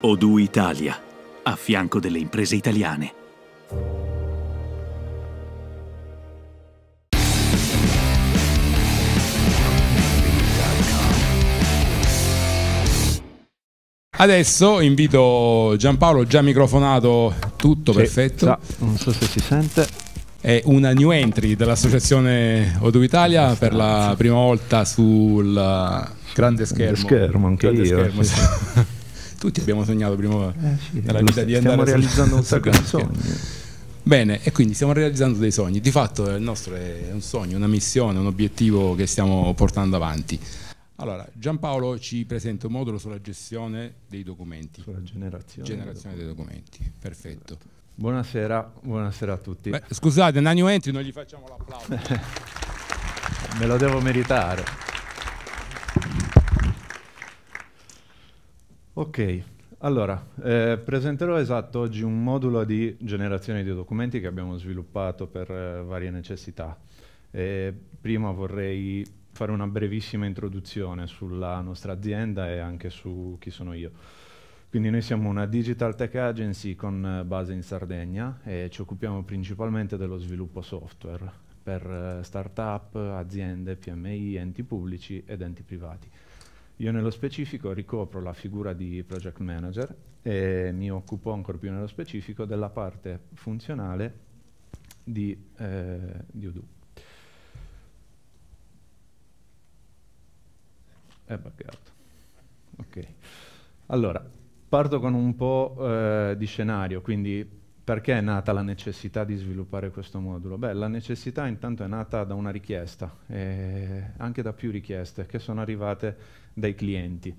Odu Italia, a fianco delle imprese italiane. Adesso invito Giampaolo, già microfonato, tutto sì, perfetto. Sa, non so se si sente è una new entry dell'associazione Odu Italia per la prima volta sul grande schermo. Grande schermo, anche grande io. Schermo. Tutti abbiamo sognato prima eh sì, nella eh, vita di andare... Stiamo realizzando un sacco di sogni. Bene, e quindi stiamo realizzando dei sogni. Di fatto il nostro è un sogno, una missione, un obiettivo che stiamo portando avanti. Allora, Giampaolo ci presenta un modulo sulla gestione dei documenti. Sulla generazione, generazione dei, documenti. dei documenti. Perfetto. Esatto. Buonasera, buonasera, a tutti. Beh, scusate, Nanio Entri non gli facciamo l'applauso. Me lo devo meritare. Ok, allora, eh, presenterò esatto oggi un modulo di generazione di documenti che abbiamo sviluppato per eh, varie necessità. Eh, prima vorrei fare una brevissima introduzione sulla nostra azienda e anche su chi sono io. Quindi noi siamo una digital tech agency con eh, base in Sardegna e ci occupiamo principalmente dello sviluppo software per eh, start-up, aziende, PMI, enti pubblici ed enti privati. Io nello specifico ricopro la figura di project manager e mi occupo ancora più nello specifico della parte funzionale di, eh, di Odoo. È buggato. Ok. Allora, parto con un po' eh, di scenario, quindi perché è nata la necessità di sviluppare questo modulo? Beh, la necessità intanto è nata da una richiesta, eh, anche da più richieste che sono arrivate dai clienti.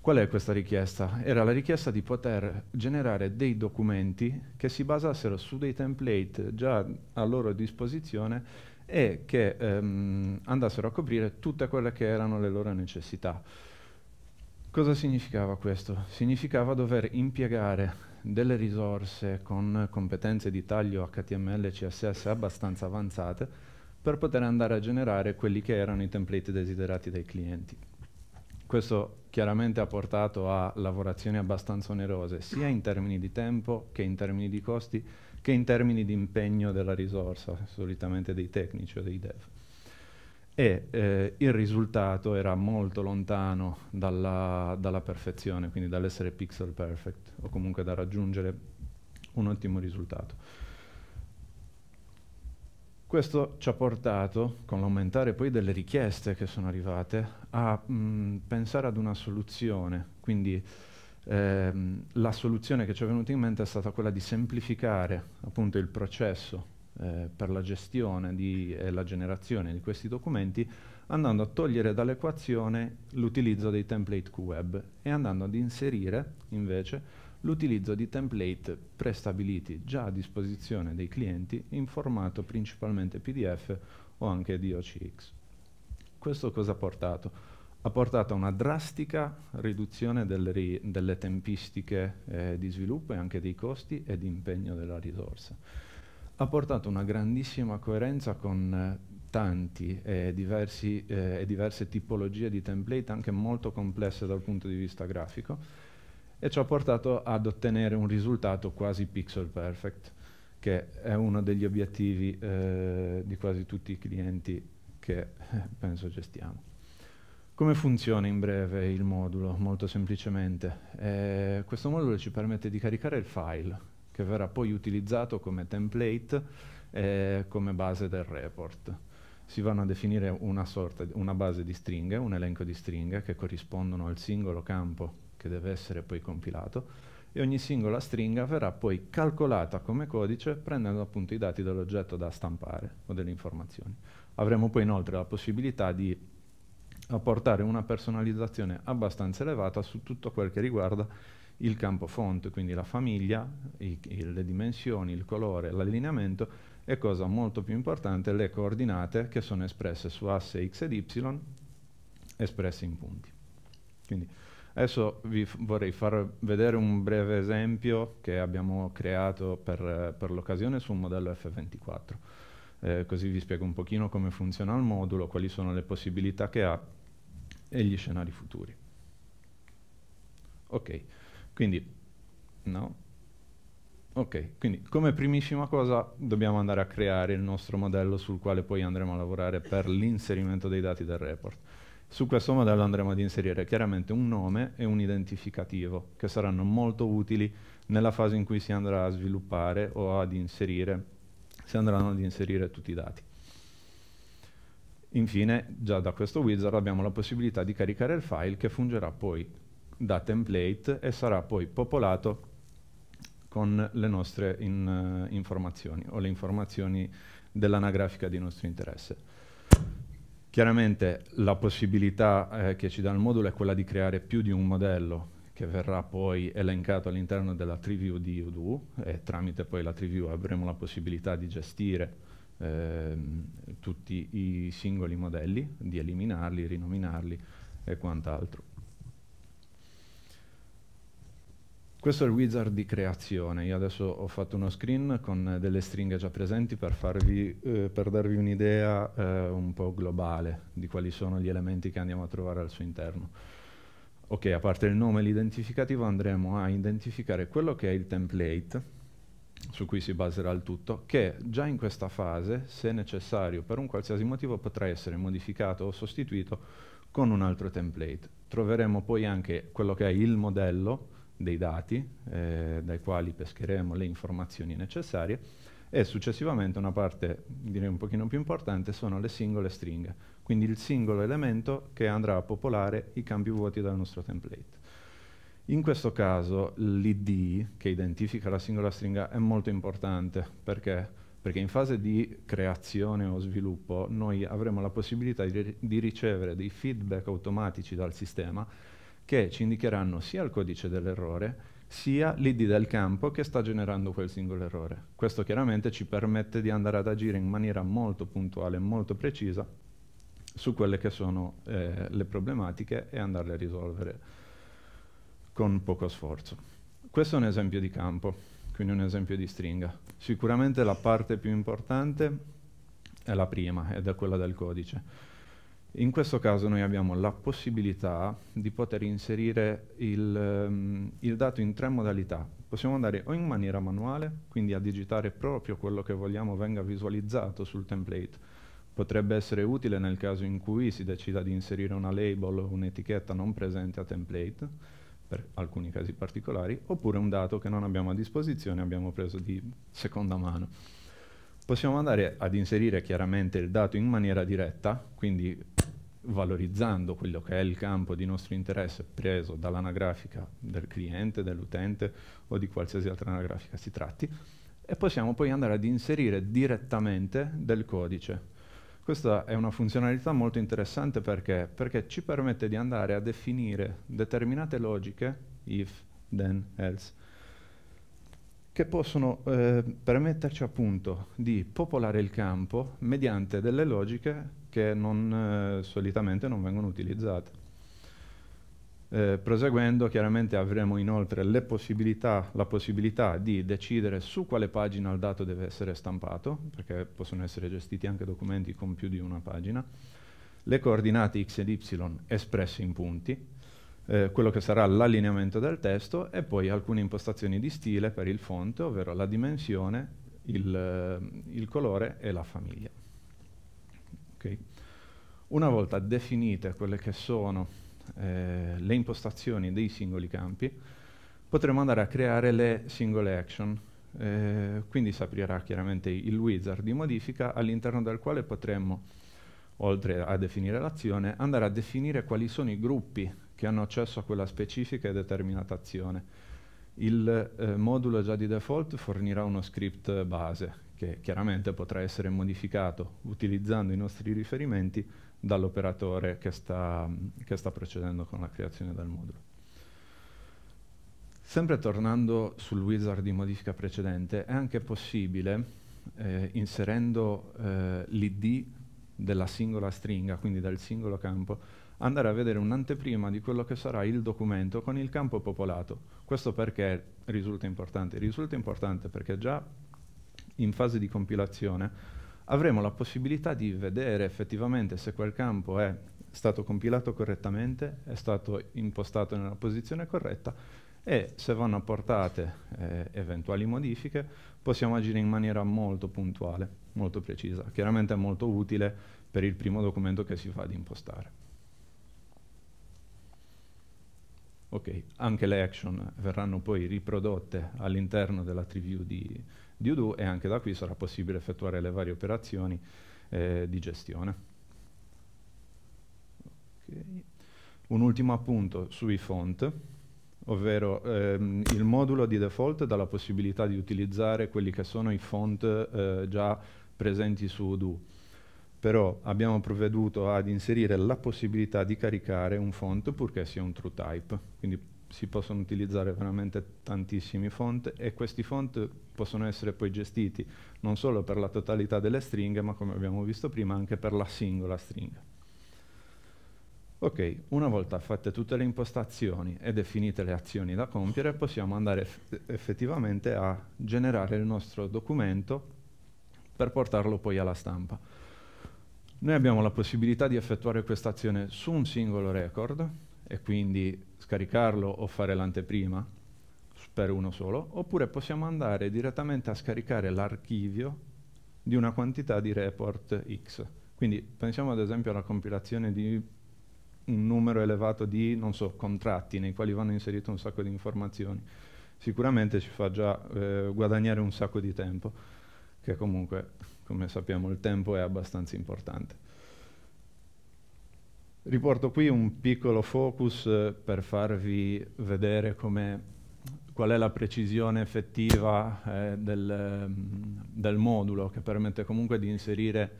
Qual è questa richiesta? Era la richiesta di poter generare dei documenti che si basassero su dei template già a loro disposizione e che ehm, andassero a coprire tutte quelle che erano le loro necessità. Cosa significava questo? Significava dover impiegare delle risorse con competenze di taglio HTML e CSS abbastanza avanzate per poter andare a generare quelli che erano i template desiderati dai clienti. Questo chiaramente ha portato a lavorazioni abbastanza onerose, sia in termini di tempo che in termini di costi, che in termini di impegno della risorsa, solitamente dei tecnici o dei dev. E eh, il risultato era molto lontano dalla, dalla perfezione, quindi dall'essere pixel perfect o comunque da raggiungere un ottimo risultato. Questo ci ha portato, con l'aumentare poi delle richieste che sono arrivate, a mh, mm, pensare ad una soluzione. Quindi ehm, la soluzione che ci è venuta in mente è stata quella di semplificare appunto il processo eh, per la gestione di, e la generazione di questi documenti andando a togliere dall'equazione l'utilizzo dei template QWeb e andando ad inserire invece l'utilizzo di template prestabiliti già a disposizione dei clienti in formato principalmente PDF o anche DOCX. Questo cosa ha portato? Ha portato a una drastica riduzione del ri delle, tempistiche eh, di sviluppo e anche dei costi e di impegno della risorsa. Ha portato una grandissima coerenza con eh, tanti e, eh, diversi, eh, e diverse tipologie di template anche molto complesse dal punto di vista grafico e ci ha portato ad ottenere un risultato quasi pixel perfect, che è uno degli obiettivi eh, di quasi tutti i clienti che eh, penso gestiamo. Come funziona in breve il modulo? Molto semplicemente. Eh, questo modulo ci permette di caricare il file che verrà poi utilizzato come template eh, come base del report. Si vanno a definire una, sorta, una base di stringhe, un elenco di stringhe che corrispondono al singolo campo che deve essere poi compilato, e ogni singola stringa verrà poi calcolata come codice prendendo appunto i dati dell'oggetto da stampare o delle informazioni. Avremo poi inoltre la possibilità di apportare una personalizzazione abbastanza elevata su tutto quel che riguarda il campo font, quindi la famiglia, i, i, le dimensioni, il colore, l'allineamento e cosa molto più importante le coordinate che sono espresse su asse x ed y espresse in punti. Quindi Adesso vi f- vorrei far vedere un breve esempio che abbiamo creato per, per l'occasione su un modello F24. Eh, così vi spiego un pochino come funziona il modulo, quali sono le possibilità che ha e gli scenari futuri. Ok, quindi, no. okay. quindi come primissima cosa dobbiamo andare a creare il nostro modello sul quale poi andremo a lavorare per l'inserimento dei dati del report. Su questo modello andremo ad inserire chiaramente un nome e un identificativo che saranno molto utili nella fase in cui si andrà a sviluppare o ad inserire, si andranno ad inserire tutti i dati. Infine, già da questo wizard abbiamo la possibilità di caricare il file che fungerà poi da template e sarà poi popolato con le nostre in, uh, informazioni o le informazioni dell'anagrafica di nostro interesse. Chiaramente la possibilità eh, che ci dà il modulo è quella di creare più di un modello che verrà poi elencato all'interno della tree view di Udo e tramite poi la tree view avremo la possibilità di gestire eh, tutti i singoli modelli, di eliminarli, rinominarli e quant'altro. Questo è il wizard di creazione, io adesso ho fatto uno screen con delle stringhe già presenti per, farvi, eh, per darvi un'idea eh, un po' globale di quali sono gli elementi che andiamo a trovare al suo interno. Ok, a parte il nome e l'identificativo andremo a identificare quello che è il template, su cui si baserà il tutto, che già in questa fase, se necessario per un qualsiasi motivo, potrà essere modificato o sostituito con un altro template. Troveremo poi anche quello che è il modello, dei dati eh, dai quali pescheremo le informazioni necessarie e successivamente una parte direi un pochino più importante sono le singole stringhe, quindi il singolo elemento che andrà a popolare i campi vuoti dal nostro template. In questo caso l'id che identifica la singola stringa è molto importante perché perché in fase di creazione o sviluppo noi avremo la possibilità di, ri di, ricevere dei feedback automatici dal sistema che ci indicheranno sia il codice dell'errore sia l'id del campo che sta generando quel singolo errore. Questo chiaramente ci permette di andare ad agire in maniera molto puntuale, molto precisa su quelle che sono eh, le problematiche e andarle a risolvere con poco sforzo. Questo è un esempio di campo, quindi un esempio di stringa. Sicuramente la parte più importante è la prima ed è quella del codice in questo caso noi abbiamo la possibilità di poter inserire il, um, il, dato in tre modalità. Possiamo andare o in maniera manuale, quindi a digitare proprio quello che vogliamo venga visualizzato sul template. Potrebbe essere utile nel caso in cui si decida di inserire una label o un'etichetta non presente a template, per alcuni casi particolari, oppure un dato che non abbiamo a disposizione, e abbiamo preso di seconda mano possiamo andare ad inserire chiaramente il dato in maniera diretta, quindi valorizzando quello che è il campo di nostro interesse preso dall'anagrafica del cliente, dell'utente o di qualsiasi altra anagrafica si tratti, e possiamo poi andare ad inserire direttamente del codice. Questa è una funzionalità molto interessante perché? perché ci permette di andare a definire determinate logiche, if, then, else, che possono eh, permetterci appunto di popolare il campo mediante delle logiche che non, eh, solitamente non vengono utilizzate. Eh, proseguendo, chiaramente avremo inoltre possibilità, la possibilità di decidere su quale pagina il dato deve essere stampato, perché possono essere gestiti anche documenti con più di una pagina, le coordinate x ed y espresse in punti, eh, quello che sarà l'allineamento del testo e poi alcune impostazioni di stile per il font, ovvero la dimensione, il, eh, il colore e la famiglia. Okay? Una volta definite quelle che sono eh, le impostazioni dei singoli campi, potremo andare a creare le singole action. Eh, quindi si aprirà chiaramente il wizard di modifica all'interno del quale potremmo, oltre a definire l'azione, andare a definire quali sono i gruppi che hanno accesso a quella specifica e determinata azione. Il eh, modulo già di default fornirà uno script base che chiaramente potrà essere modificato utilizzando i nostri riferimenti dall'operatore che sta, che sta procedendo con la creazione del modulo. Sempre tornando sul wizard di modifica precedente, è anche possibile, eh, inserendo eh, l'id della singola stringa, quindi del singolo campo, andare a vedere un'anteprima di quello che sarà il documento con il campo popolato. Questo perché risulta importante? Risulta importante perché già in fase di compilazione, avremo la possibilità di vedere effettivamente se quel campo è stato compilato correttamente, è stato impostato nella posizione corretta e se vanno apportate eh, eventuali modifiche possiamo agire in maniera molto puntuale, molto precisa. Chiaramente è molto utile per il primo documento che si fa ad impostare. Ok, anche le action verranno poi riprodotte all'interno della tree view di, di Odoo e anche da qui sarà possibile effettuare le varie operazioni eh, di gestione. Okay. Un ultimo appunto sui font ovvero ehm, il modulo di default dà la possibilità di utilizzare quelli che sono i font eh, già presenti su Odoo, però abbiamo provveduto ad inserire la possibilità di caricare un font purché sia un true type. quindi si possono utilizzare veramente tantissimi font e questi font possono essere poi gestiti non solo per la totalità delle stringhe, ma come abbiamo visto prima anche per la singola stringa. Ok, una volta fatte tutte le impostazioni e definite le azioni da compiere, possiamo andare eff effettivamente a generare il nostro documento per portarlo poi alla stampa. Noi abbiamo la possibilità di effettuare questa azione su un singolo record, e quindi scaricarlo o fare l'anteprima per uno solo, oppure possiamo andare direttamente a scaricare l'archivio di una quantità di report X. Quindi pensiamo ad esempio alla compilazione di un numero elevato di, non so, contratti nei quali vanno inserite un sacco di informazioni. Sicuramente ci fa già eh, guadagnare un sacco di tempo, che comunque, come sappiamo, il tempo è abbastanza importante. Riporto qui un piccolo focus eh, per farvi vedere qual è la precisione effettiva eh, del, mm, del, modulo che permette comunque di inserire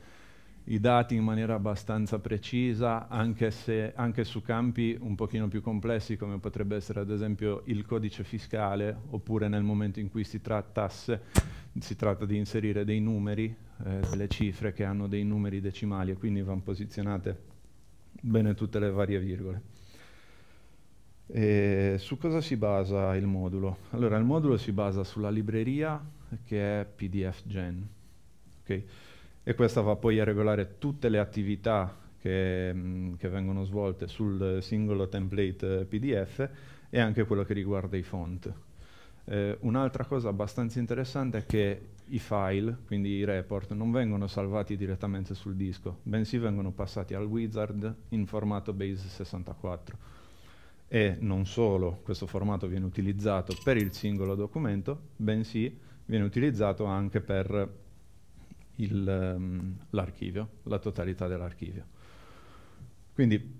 i dati in maniera abbastanza precisa anche, se, anche su campi un pochino più complessi come potrebbe essere ad esempio il codice fiscale oppure nel momento in cui si trattasse si tratta di inserire dei numeri, eh, delle cifre che hanno dei numeri decimali e quindi vanno posizionate bene tutte le varie virgole. E su cosa si basa il modulo? Allora, il modulo si basa sulla libreria che è PDFGen. Okay? E questa va poi a regolare tutte le attività che, mh, mm, che vengono svolte sul singolo template PDF e anche quello che riguarda i font. Eh, un'altra cosa abbastanza interessante è che i file, quindi i report, non vengono salvati direttamente sul disco, bensì vengono passati al wizard in formato base 64. E non solo questo formato viene utilizzato per il singolo documento, bensì viene utilizzato anche per ehm, l'archivio, um, la totalità dell'archivio. Quindi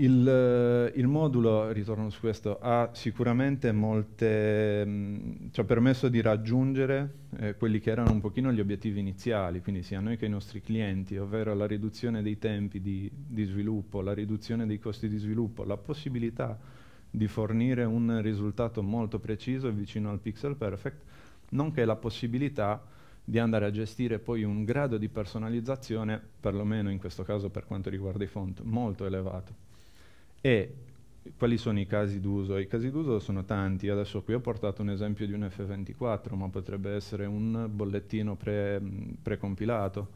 il, eh, il, modulo, ritorno su questo, ha sicuramente molte, mh, mm, ci ha permesso di raggiungere eh, quelli che erano un pochino gli obiettivi iniziali, quindi sia noi che i nostri clienti, ovvero la riduzione dei tempi di, di sviluppo, la riduzione dei costi di sviluppo, la possibilità di fornire un risultato molto preciso e vicino al pixel perfect, nonché la possibilità di andare a gestire poi un grado di personalizzazione, perlomeno in questo caso per quanto riguarda i font, molto elevato. E quali sono i casi d'uso? I casi d'uso sono tanti, adesso qui ho portato un esempio di un F24, ma potrebbe essere un bollettino pre, precompilato,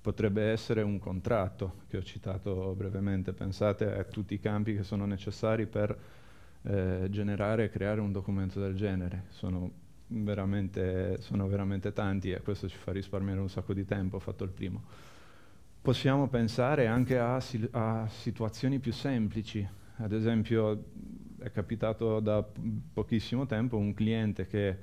potrebbe essere un contratto che ho citato brevemente, pensate a tutti i campi che sono necessari per eh, generare e creare un documento del genere, sono veramente, sono veramente tanti e questo ci fa risparmiare un sacco di tempo, ho fatto il primo. Possiamo pensare anche a, a, situazioni più semplici. Ad esempio, è capitato da pochissimo tempo un cliente che,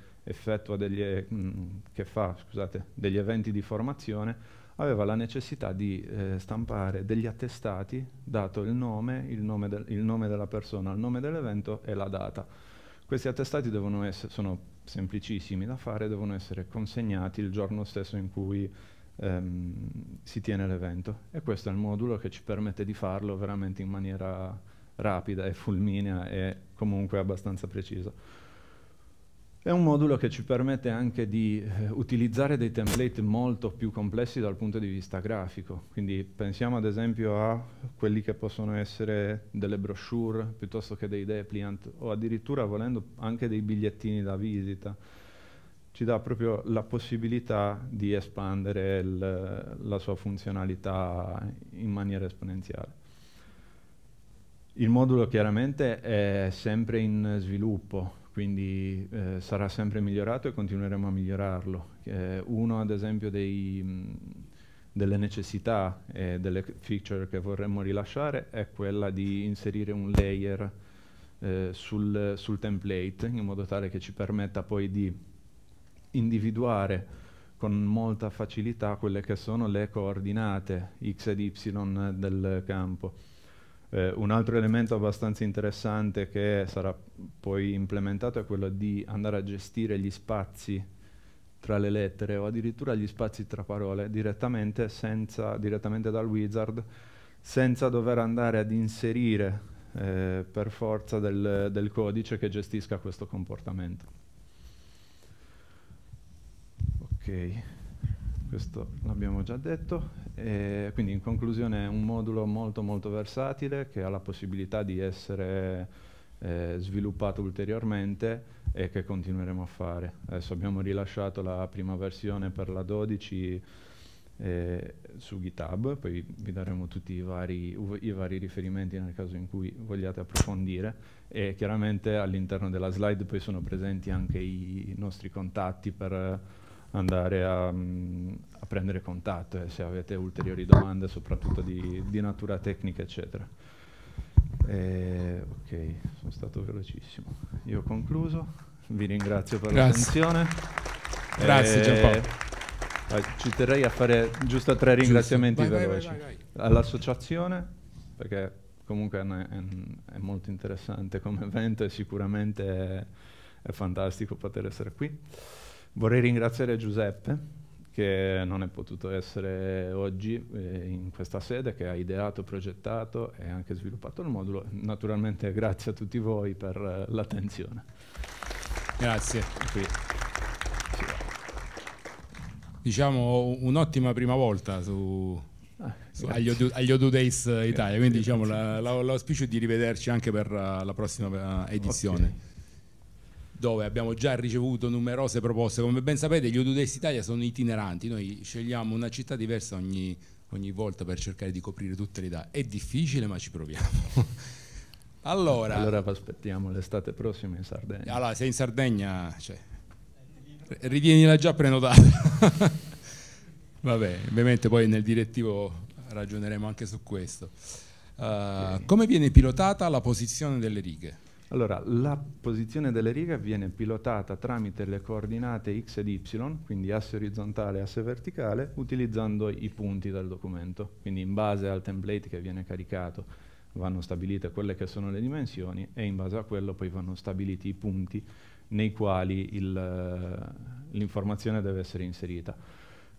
degli, mh, mm, che fa scusate, degli eventi di formazione aveva la necessità di eh, stampare degli attestati dato il nome, il nome, de il nome della persona, il nome dell'evento e la data. Questi attestati sono semplicissimi da fare, devono essere consegnati il giorno stesso in cui ehm, si tiene l'evento. E questo è il modulo che ci permette di farlo veramente in maniera rapida e fulminea e comunque abbastanza precisa. È un modulo che ci permette anche di eh, utilizzare dei template molto più complessi dal punto di vista grafico, quindi pensiamo ad esempio a quelli che possono essere delle brochure piuttosto che dei depliant o addirittura volendo anche dei bigliettini da visita ci dà proprio la possibilità di espandere il, la sua funzionalità in maniera esponenziale. Il modulo chiaramente è sempre in sviluppo, quindi eh, sarà sempre migliorato e continueremo a migliorarlo. Eh, uno ad esempio dei, mh, delle necessità e delle feature che vorremmo rilasciare è quella di inserire un layer eh, sul, sul template in modo tale che ci permetta poi di individuare con molta facilità quelle che sono le coordinate x ed y del campo. Eh, un altro elemento abbastanza interessante che sarà poi implementato è quello di andare a gestire gli spazi tra le lettere o addirittura gli spazi tra parole direttamente, senza, direttamente dal wizard senza dover andare ad inserire eh, per forza del, del codice che gestisca questo comportamento. questo l'abbiamo già detto. E quindi in conclusione è un modulo molto molto versatile che ha la possibilità di essere eh, sviluppato ulteriormente e che continueremo a fare. Adesso abbiamo rilasciato la prima versione per la 12 eh, su GitHub, poi vi daremo tutti i vari, i vari, riferimenti nel caso in cui vogliate approfondire e chiaramente all'interno della slide poi sono presenti anche i nostri contatti per andare a, mm, a, prendere contatto eh, se avete ulteriori domande, soprattutto di, di natura tecnica, eccetera. E, eh, ok, sono stato velocissimo. Io ho concluso, vi ringrazio per Grazie. l'attenzione. Grazie eh, Giampaolo. Ah, ci terrei a fare giusto tre ringraziamenti vai, veloci. Vai, vai, All'associazione, perché comunque è, è, molto interessante come evento e sicuramente è, è fantastico poter essere qui. Vorrei ringraziare Giuseppe che non è potuto essere oggi eh, in questa sede, che ha ideato, progettato e anche sviluppato il modulo. Naturalmente grazie a tutti voi per eh, l'attenzione. Grazie. Qui. Diciamo un'ottima prima volta su, ah, su agli, Odu, Days Italia, quindi diciamo l'auspicio la, la, è di rivederci anche per eh, la prossima eh, edizione. Okay dove abbiamo già ricevuto numerose proposte. Come ben sapete, gli Odu Italia sono itineranti, noi scegliamo una città diversa ogni, ogni volta per cercare di coprire tutte le età. È difficile, ma ci proviamo. Allora, allora aspettiamo l'estate prossima in Sardegna. Allora, sei in Sardegna, cioè, rivienila già prenotata. Vabbè, ovviamente poi nel direttivo ragioneremo anche su questo. Uh, eh, okay. Come viene pilotata la posizione delle righe? Allora, la posizione delle righe viene pilotata tramite le coordinate x ed y, quindi asse orizzontale e asse verticale, utilizzando i punti del documento. Quindi in base al template che viene caricato vanno stabilite quelle che sono le dimensioni e in base a quello poi vanno stabiliti i punti nei quali eh, l'informazione deve essere inserita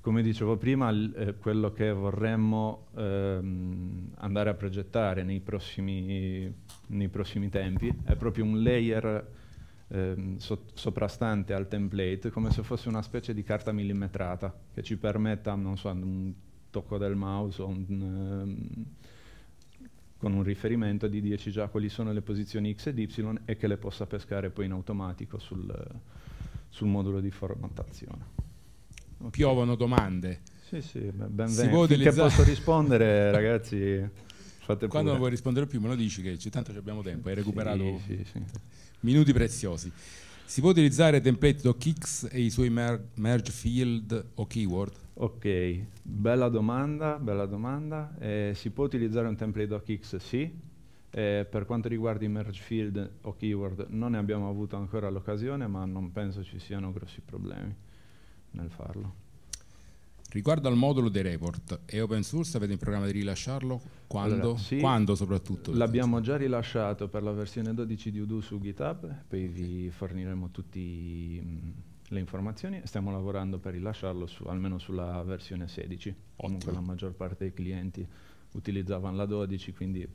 come dicevo prima, eh, quello che vorremmo ehm, andare a progettare nei prossimi, nei prossimi, tempi è proprio un layer ehm, so soprastante al template, come se fosse una specie di carta millimetrata che ci permetta, non so, un tocco del mouse o un, ehm, con un riferimento di dirci già quali sono le posizioni x ed y e che le possa pescare poi in automatico sul, sul modulo di formattazione piovono domande. Sì, sì, ben si può utilizzare... posso rispondere ragazzi, fate Quando non vuoi rispondere più me lo dici che tanto abbiamo tempo, hai recuperato sì, sì, minuti preziosi. Si può utilizzare template docx e i suoi mer merge field o keyword? Ok, bella domanda, bella domanda. Eh, si può utilizzare un template docx? Sì, eh, per quanto riguarda i merge field o keyword non ne abbiamo avuto ancora l'occasione, ma non penso ci siano grossi problemi nel farlo. Riguardo al modulo dei report, è open source? Avete in programma di rilasciarlo? Quando? Allora, sì, Quando soprattutto? L'abbiamo già rilasciato per la versione 12 di Udo su GitHub, poi vi forniremo tutte le informazioni. Stiamo lavorando per rilasciarlo su, almeno sulla versione 16. Ottimo. Comunque la maggior parte dei clienti utilizzavano la 12, quindi...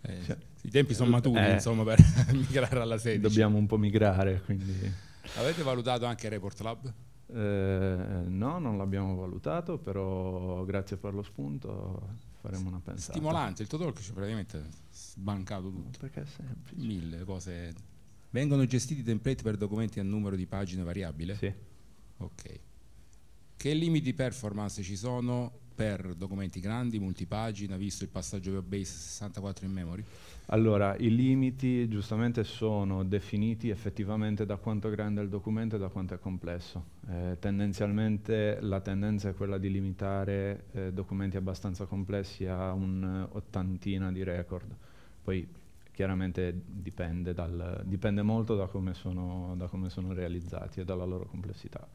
Eh, cioè, I tempi sono eh, maturi, eh, insomma, per migrare alla 16. Dobbiamo un po' migrare, quindi... Avete valutato anche Report Lab? Eh, no, non l'abbiamo valutato, però grazie per lo spunto faremo una pensata. Stimolante, il Totolk ci praticamente sbancato tutto. Perché è semplice. Mille cose. Vengono gestiti template per documenti a numero di pagine variabile? Sì. Ok. Che limiti performance ci sono per documenti grandi, multipagina, visto il passaggio web base 64 in memory? Allora, i limiti giustamente sono definiti effettivamente da quanto grande è il documento e da quanto è complesso. Eh, tendenzialmente la tendenza è quella di limitare eh, documenti abbastanza complessi a un'ottantina di record. Poi chiaramente dipende, dal, dipende molto da come, sono, da come sono realizzati e dalla loro complessità.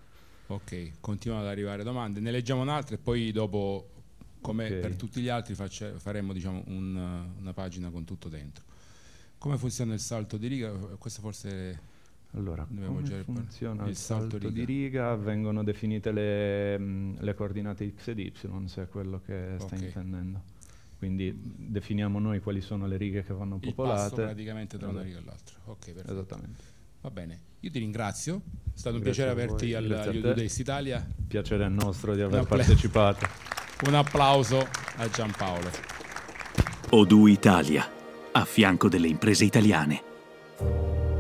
Ok, continuano ad arrivare domande. Ne leggiamo un'altra e poi dopo, come okay. per tutti gli altri, faccia, faremo diciamo, un, una pagina con tutto dentro. Come funziona il salto di riga? Questo forse... Allora, come funziona il salto, salto di, riga? Vengono definite le, mm, le, coordinate x ed y, se è quello che stai okay. intendendo. Quindi definiamo noi quali sono le righe che vanno popolate. Il passo praticamente tra una riga e l'altra. Ok, perfetto. Esattamente. Va bene, io ti ringrazio, è stato Grazie un piacere averti al Judaist Italia. Piacere nostro di aver un partecipato. Un applauso a Giampaolo. Odu Italia, a fianco delle imprese italiane.